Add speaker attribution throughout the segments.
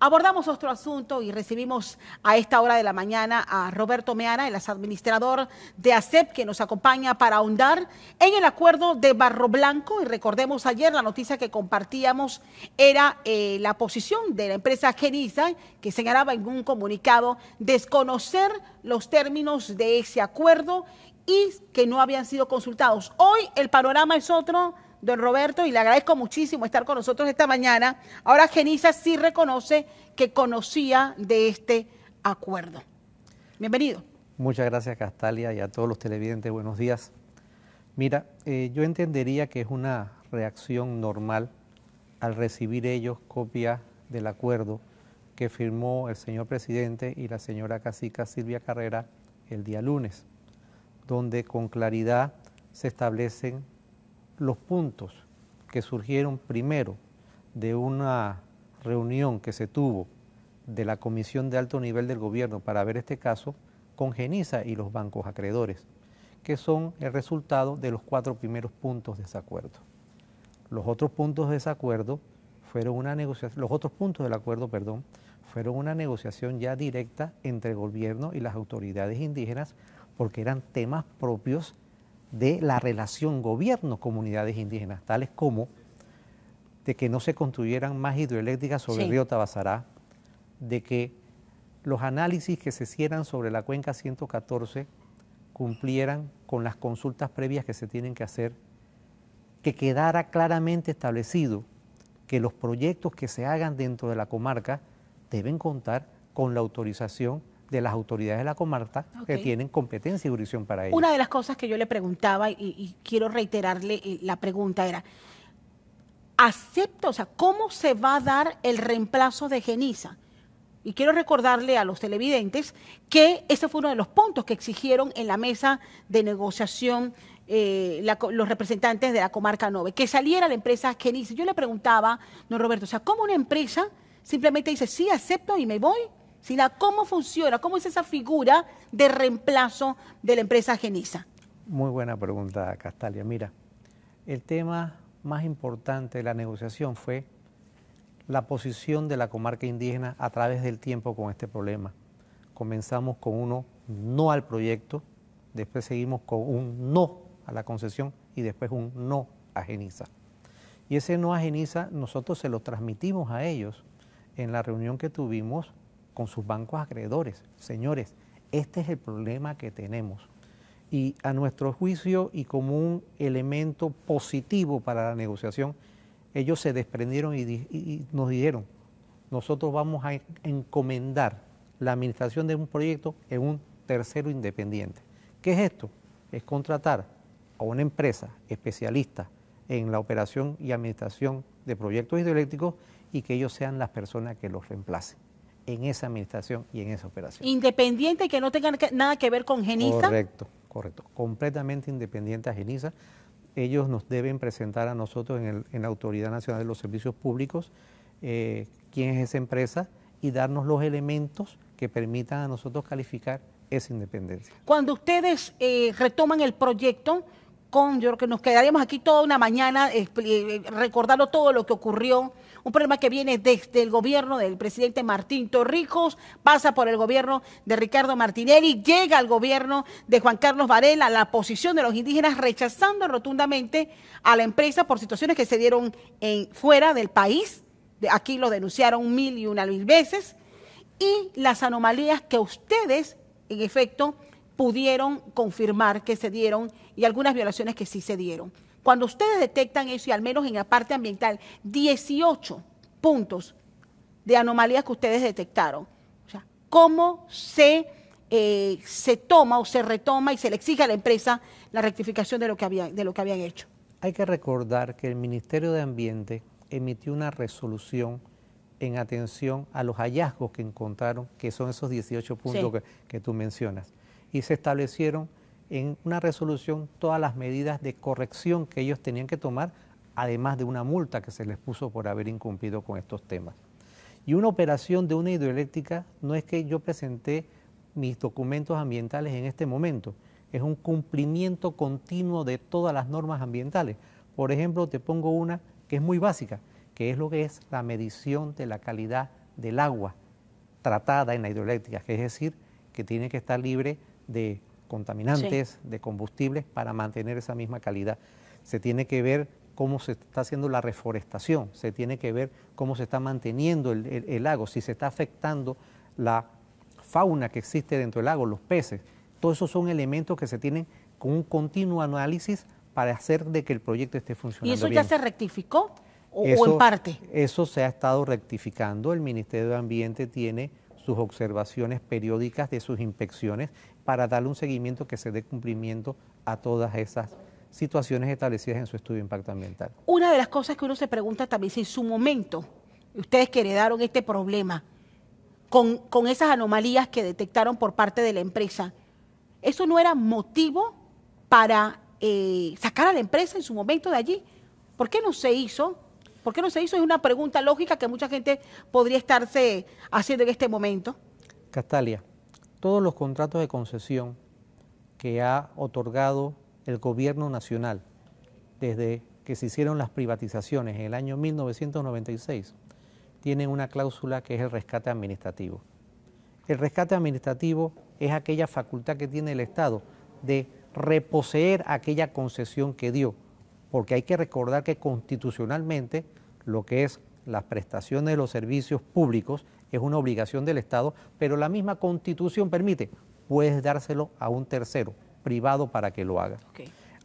Speaker 1: Abordamos otro asunto y recibimos a esta hora de la mañana a Roberto Meana, el administrador de ACEP, que nos acompaña para ahondar en el acuerdo de Barro Blanco. Y recordemos ayer la noticia que compartíamos era eh, la posición de la empresa Geniza, que señalaba en un comunicado desconocer los términos de ese acuerdo y que no habían sido consultados. Hoy el panorama es otro don Roberto, y le agradezco muchísimo estar con nosotros esta mañana. Ahora Geniza sí reconoce que conocía de este acuerdo. Bienvenido.
Speaker 2: Muchas gracias, Castalia, y a todos los televidentes. Buenos días. Mira, eh, yo entendería que es una reacción normal al recibir ellos copia del acuerdo que firmó el señor presidente y la señora cacica Silvia Carrera el día lunes, donde con claridad se establecen los puntos que surgieron primero de una reunión que se tuvo de la Comisión de Alto Nivel del Gobierno para ver este caso con Geniza y los bancos acreedores, que son el resultado de los cuatro primeros puntos de ese acuerdo. Los otros puntos de desacuerdo fueron una negociación, los otros puntos del acuerdo, perdón, fueron una negociación ya directa entre el gobierno y las autoridades indígenas porque eran temas propios de la relación gobierno-comunidades indígenas, tales como de que no se construyeran más hidroeléctricas sobre el río Tabasará, de que los análisis que se hicieran sobre la cuenca 114 cumplieran con las consultas previas que se tienen que hacer, que quedara claramente establecido que los proyectos que se hagan dentro de la comarca deben contar con la autorización de las autoridades de la comarca que tienen competencia y jurisdicción para ello. Una de las
Speaker 1: cosas que yo le preguntaba y, quiero reiterarle eh, la pregunta era, ¿acepto? o sea, cómo se va a dar el reemplazo de Geniza? Y quiero recordarle a los televidentes que ese fue uno de los puntos que exigieron en la mesa de negociación eh, los representantes de la comarca 9, que saliera la empresa Geniza. Yo le preguntaba, no Roberto, o sea, ¿cómo una empresa simplemente dice, sí, acepto y me voy? cómo funciona, cómo es esa figura de reemplazo de la empresa Geniza?
Speaker 2: Muy buena pregunta, Castalia. Mira, el tema más importante de la negociación fue la posición de la comarca indígena a través del tiempo con este problema. Comenzamos con uno no al proyecto, después seguimos con un no a la concesión y después un no a Geniza. Y ese no a Geniza nosotros se lo transmitimos a ellos en la reunión que tuvimos con sus bancos acreedores. Señores, este es el problema que tenemos. Y a nuestro juicio y como un elemento positivo para la negociación, ellos se desprendieron y, nos dijeron, nosotros vamos a encomendar la administración de un proyecto en un tercero independiente. ¿Qué es esto? Es contratar a una empresa especialista en la operación y administración de proyectos hidroeléctricos y que ellos sean las personas que los reemplacen en esa administración y en esa operación.
Speaker 1: Independiente y que no tenga nada que ver con Geniza. Correcto,
Speaker 2: correcto. Completamente independiente a Geniza. Ellos nos deben presentar a nosotros en, la Autoridad Nacional de los Servicios Públicos eh, quién es esa empresa y darnos los elementos que permitan a nosotros calificar esa independencia.
Speaker 1: Cuando ustedes eh, retoman el proyecto, con, yo creo que nos quedaríamos aquí toda una mañana eh, recordando todo lo que ocurrió. Un problema que viene desde el gobierno del presidente Martín Torrijos, pasa por el gobierno de Ricardo Martinelli, llega al gobierno de Juan Carlos Varela, la posición de los indígenas rechazando rotundamente a la empresa por situaciones que se dieron fuera del país. Aquí lo denunciaron mil y una mil veces. Y las anomalías que ustedes, en efecto, pudieron confirmar que se dieron y algunas violaciones que sí se dieron. Cuando ustedes detectan eso, y al menos en la parte ambiental, 18 puntos de anomalías que ustedes detectaron, o ¿cómo se, eh, se toma o se retoma y se le exige a la empresa la rectificación de lo que, había, de lo que habían hecho? Hay que
Speaker 2: recordar que el Ministerio de Ambiente emitió una resolución en atención a los hallazgos que encontraron, que son esos 18 puntos que tú mencionas y se establecieron en una resolución todas las medidas de corrección que ellos tenían que tomar, además de una multa que se les puso por haber incumplido con estos temas. Y una operación de una hidroeléctrica no es que yo presenté mis documentos ambientales en este momento, es un cumplimiento continuo de todas las normas ambientales. Por ejemplo, te pongo una que es muy básica, que es lo que es la medición de la calidad del agua tratada en la hidroeléctrica, que es decir, que tiene que estar libre de contaminantes, de combustibles, para mantener esa misma calidad. Se tiene que ver cómo se está haciendo la reforestación, se tiene que ver cómo se está manteniendo el, lago, si se está afectando la fauna que existe dentro del lago, los peces. Todos esos son elementos que se tienen con un continuo análisis para hacer de que el proyecto esté funcionando. ¿Y eso ya se
Speaker 1: rectificó o en parte?
Speaker 2: Eso se ha estado rectificando. El Ministerio de Ambiente tiene sus observaciones periódicas de sus inspecciones para darle un seguimiento que se dé cumplimiento a todas esas situaciones establecidas en su estudio de impacto ambiental.
Speaker 1: Una de las cosas que uno se pregunta también si en su momento, ustedes que heredaron este problema, con, esas anomalías que detectaron por parte de la empresa, ¿eso no era motivo para eh, sacar a la empresa en su momento de allí? ¿Por qué no se hizo? ¿Por qué no se hizo? Es una pregunta lógica que mucha gente podría estarse haciendo en este momento.
Speaker 2: Castalia, todos los contratos de concesión que ha otorgado el gobierno nacional desde que se hicieron las privatizaciones en el año 1996 tienen una cláusula que es el rescate administrativo. El rescate administrativo es aquella facultad que tiene el Estado de reposeer aquella concesión que dio porque hay que recordar que constitucionalmente lo que es las prestaciones de los servicios públicos es una obligación del Estado, pero la misma constitución permite, puedes dárselo a un tercero, privado, para que lo haga.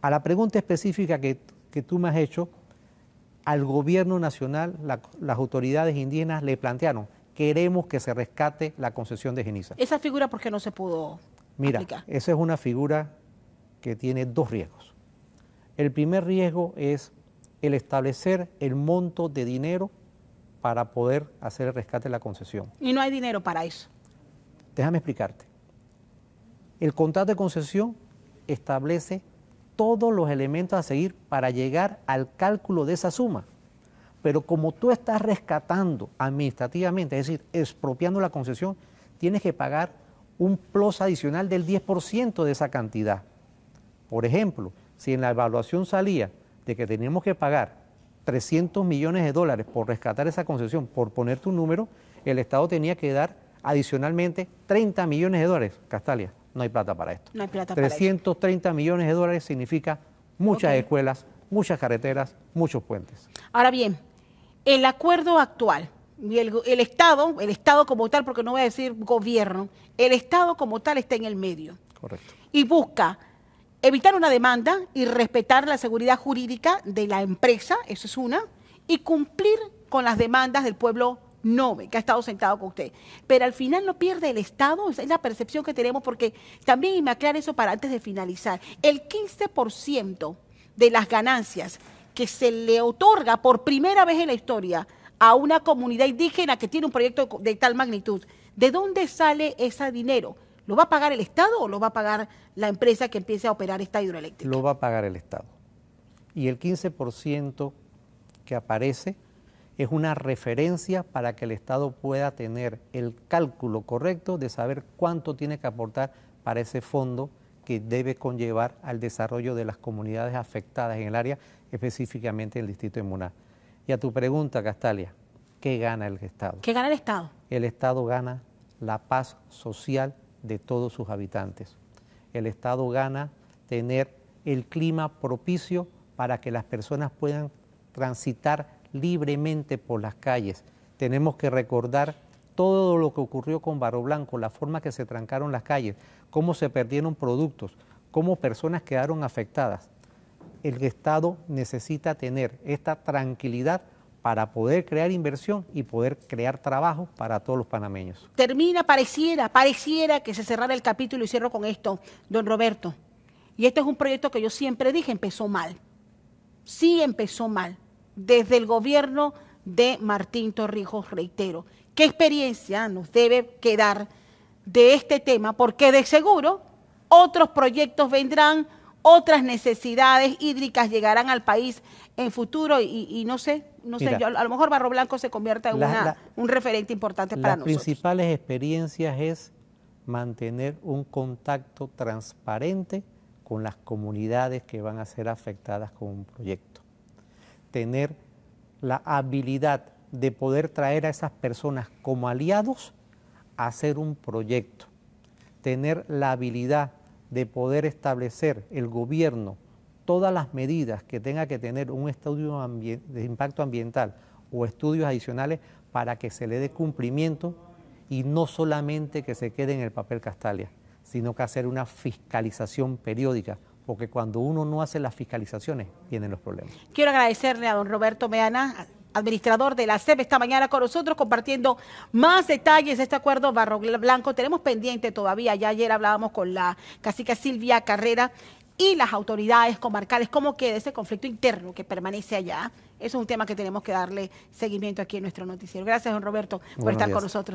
Speaker 2: A la pregunta específica que, tú me has hecho, al gobierno nacional, las autoridades indígenas le plantearon, queremos que se rescate la concesión de Geniza.
Speaker 1: ¿Esa figura por qué no se pudo
Speaker 2: Mira, esa es una figura que tiene dos riesgos. El primer riesgo es el establecer el monto de dinero para poder hacer el rescate de la concesión.
Speaker 1: Y no hay dinero para eso.
Speaker 2: Déjame explicarte. El contrato de concesión establece todos los elementos a seguir para llegar al cálculo de esa suma. Pero como tú estás rescatando administrativamente, es decir, expropiando la concesión, tienes que pagar un plus adicional del 10% de esa cantidad. Por ejemplo, si en la evaluación salía de que teníamos que pagar 300 millones de dólares por rescatar esa concesión, por poner un número, el Estado tenía que dar adicionalmente 30 millones de dólares. Castalia, no hay plata para esto. No hay plata 330 millones de dólares significa muchas escuelas, muchas carreteras,
Speaker 1: muchos puentes. Ahora bien, el acuerdo actual, y el, Estado, el Estado como tal, porque no voy a decir gobierno, el Estado como tal está en el medio. Correcto. Y busca evitar una demanda y respetar la seguridad jurídica de la empresa, eso es una, y cumplir con las demandas del pueblo noble que ha estado sentado con usted. Pero al final no pierde el Estado, es la percepción que tenemos, porque también, y me aclaro eso para antes de finalizar, el 15% de las ganancias que se le otorga por primera vez en la historia a una comunidad indígena que tiene un proyecto de tal magnitud, ¿de dónde sale ese dinero? ¿Lo va a pagar el Estado o lo va a pagar la empresa que empiece a operar esta hidroeléctrica?
Speaker 2: Lo va a pagar el Estado. Y el 15% que aparece es una referencia para que el Estado pueda tener el cálculo correcto de saber cuánto tiene que aportar para ese fondo que debe conllevar al desarrollo de las comunidades afectadas en el área, específicamente en el distrito de Muná. Y a tu pregunta, Castalia, ¿qué gana el Estado? ¿Qué gana el Estado? El Estado gana la paz social de todos sus habitantes. El Estado gana tener el clima propicio para que las personas puedan transitar libremente por las calles. Tenemos que recordar todo lo que ocurrió con Barro Blanco, la forma que se trancaron las calles, cómo se perdieron productos, cómo personas quedaron afectadas. El Estado necesita tener esta tranquilidad para poder crear inversión y poder crear trabajo para todos los panameños.
Speaker 1: Termina, pareciera, pareciera que se cerrara el capítulo y cierro con esto, don Roberto. Y este es un proyecto que yo siempre dije, empezó mal. Sí empezó mal. Desde el gobierno de Martín Torrijos, reitero. ¿Qué experiencia nos debe quedar de este tema? Porque de seguro otros proyectos vendrán otras necesidades hídricas llegarán al país en futuro y, no sé, no sé, yo, a lo mejor Barro Blanco se convierta en un referente importante para nosotros. Las
Speaker 2: principales experiencias es mantener un contacto transparente con las comunidades que van a ser afectadas con un proyecto. Tener la habilidad de poder traer a esas personas como aliados a hacer un proyecto. Tener la habilidad de poder establecer el gobierno todas las medidas que tenga que tener un estudio de impacto ambiental o estudios adicionales para que se le dé cumplimiento y no solamente que se quede en el papel Castalia, sino que hacer una fiscalización periódica, porque cuando uno no hace las fiscalizaciones, tienen los problemas.
Speaker 1: Quiero agradecerle a don Roberto Meana, administrador de la CEP, esta mañana con nosotros compartiendo más detalles de este acuerdo Barro Blanco. Tenemos pendiente todavía, ya ayer hablábamos con la cacica Silvia Carrera y las autoridades comarcales, cómo queda ese conflicto interno que permanece allá. Eso es un tema que tenemos que darle seguimiento aquí en nuestro noticiero. Gracias, don Roberto, por estar con nosotros.